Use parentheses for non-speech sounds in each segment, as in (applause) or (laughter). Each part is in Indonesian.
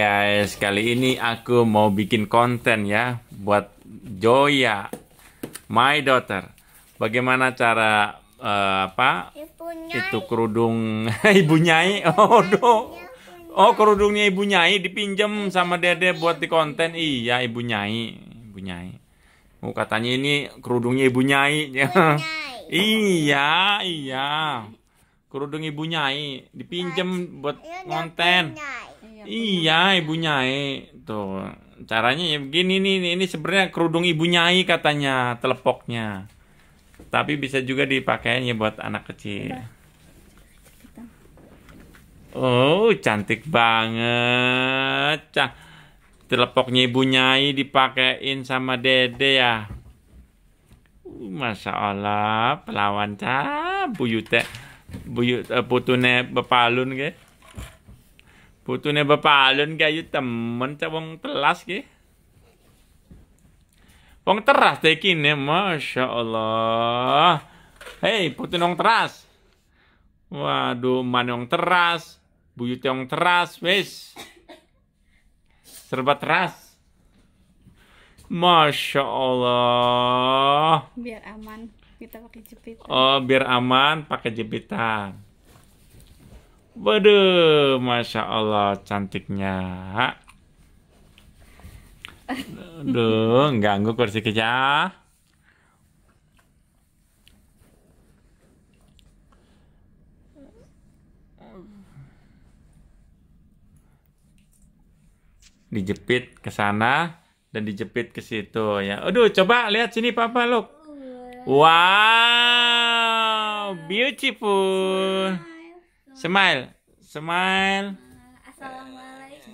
Guys, kali ini aku mau bikin konten ya buat Joya, my daughter. Bagaimana cara uh, apa? nyai. Itu kerudung (laughs) Ibu Nyai. Oh, do. Oh, kerudungnya Ibu Nyai dipinjam sama Dede buat di konten. Iya, Ibu Nyai, Ibu Nyai. Oh, katanya ini kerudungnya Ibu Ibu Nyai. (laughs) iya, iya. Kerudung Ibu Nyai dipinjam buat konten. Iya, iya ibunya ibu nyai tuh caranya ya begini nih ini sebenarnya kerudung ibu nyai katanya telepoknya tapi bisa juga dipakainya ya buat anak kecil Oh, cantik banget. Cah. Telepoknya Ibu Nyai dipakein sama Dede ya. Uh, Masya Allah, pelawan cah, buyute, buyut, eh, putune bepalun gitu butuhnya Bapak Alun kayu gitu, temen cak wong telas ki. Wong teras tekine, Masya Allah. Hei, putu nong teras. Waduh, man wong teras, buyut wong teras, wis. Serba teras. Masya Allah. Biar aman, kita pakai jepitan. Oh, biar aman pakai jepitan. Waduh, Masya Allah cantiknya. Aduh, ganggu kursi kerja. Ah. Dijepit ke sana dan dijepit ke situ ya. Aduh, coba lihat sini Papa, look. Oh, iya. Wow, beautiful. Smile, smile. Assalamualaikum.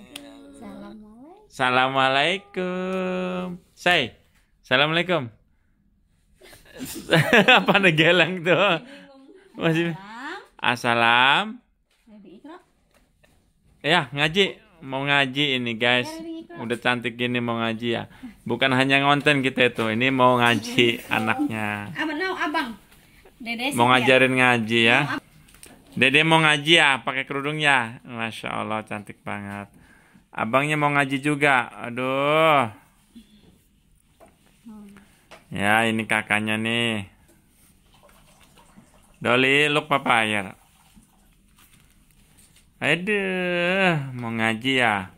Assalamualaikum. Say, assalamualaikum. (laughs) Apa negelang tuh? Masih. Assalam. Ya ngaji, mau ngaji ini guys. Udah cantik gini mau ngaji ya. Bukan hanya ngonten kita itu, ini mau ngaji anaknya. Abang, abang. Mau ya. ngajarin ngaji ya. Dede mau ngaji ya, pakai kerudung ya. Masya Allah, cantik banget. Abangnya mau ngaji juga. Aduh. Ya, ini kakaknya nih. Doli, look papa air. Aduh, mau ngaji ya.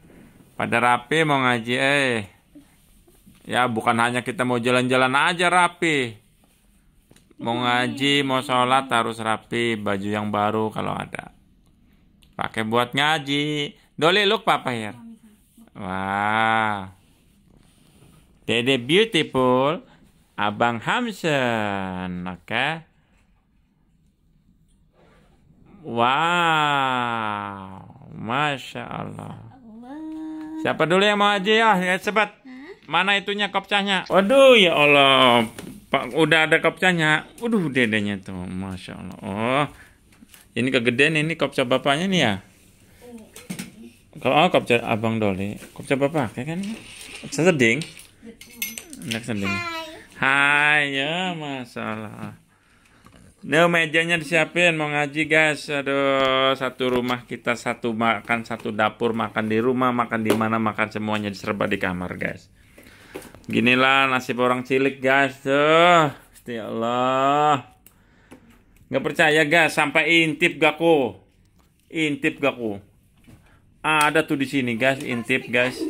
Pada rapi mau ngaji, eh. Ya, bukan hanya kita mau jalan-jalan aja rapi mau ngaji mau sholat harus rapi baju yang baru kalau ada pakai buat ngaji Dolly look papa ya wah wow. dede beautiful abang Hamsen oke okay? wow masya Allah siapa dulu yang mau ngaji ah, ya cepat mana itunya kopcahnya waduh ya Allah Pak udah ada kopcanya. Waduh dedenya tuh, masya Allah. Oh, ini kegedean ini kopca bapaknya nih ya. Kalau oh, kopca abang Doli, kopca bapak kayak kan? Seding. enak seding. Hai ya masya allah, Nih mejanya disiapin mau ngaji guys. Aduh satu rumah kita satu makan satu dapur makan di rumah makan di mana makan semuanya diserba di kamar guys. Ginilah nasib orang cilik guys tuh. Ya Allah. Nggak percaya guys sampai intip gaku. Intip gaku. Ada tuh di sini guys intip guys.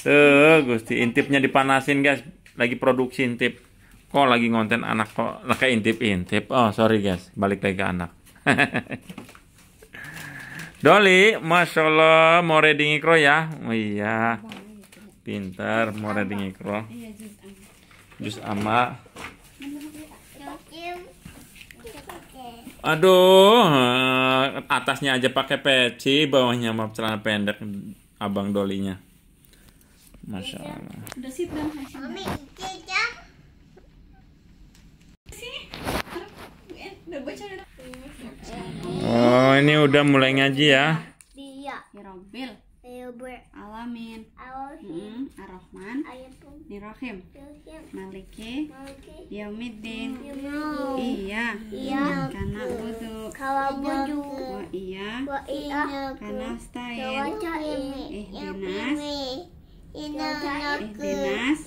Tuh Gusti intipnya dipanasin guys. Lagi produksi intip. Kok lagi ngonten anak kok laka nah, intip intip. Oh sorry guys balik lagi ke anak. (laughs) Doli, masya Allah mau reading kro ya. Oh iya pintar mau reading ikro iya, jus ama aduh atasnya aja pakai peci bawahnya mau celana pendek abang dolinya masya iya, allah iya, oh ini udah mulai ngaji ya Ar-Rahman Rahim Maliki Yaumiddin iya. iya Karena budu iya. Wa iya Karena ustayin Ihdinas Ihdinas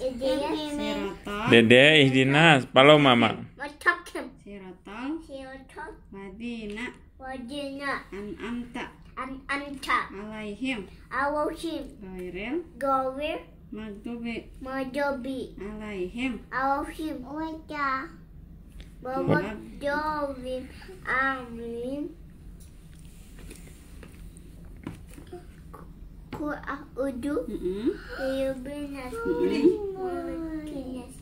Dede Ihdinas Palo mama Mocok sirotol sirotol Madina Madina an amta an amta alaihim alaihim gairil gawir magdubi magdubi alaihim alaihim wajah Magdubi amin Ku udu Yubinas Yubinas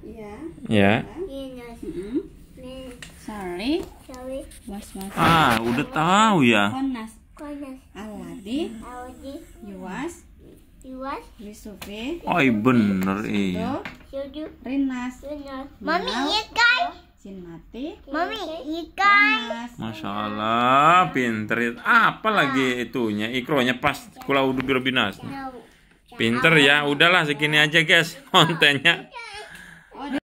Ya Ya Yubinas Sorry. Sorry. Was was. Ah, udah tahu ya. Konas. Konas. Aladi. Aladi. Yuwas. Yuwas. Yusufi. Oh, iya, bener iya. Yudu. Rinas. Rinas. Mami ikan, iya, Sinmati. Mami ikan. Iya, Masya Allah, pinter. Apa lagi itunya? Ikronya pas kula udah birbinas. Pinter ya. Udahlah segini aja guys kontennya.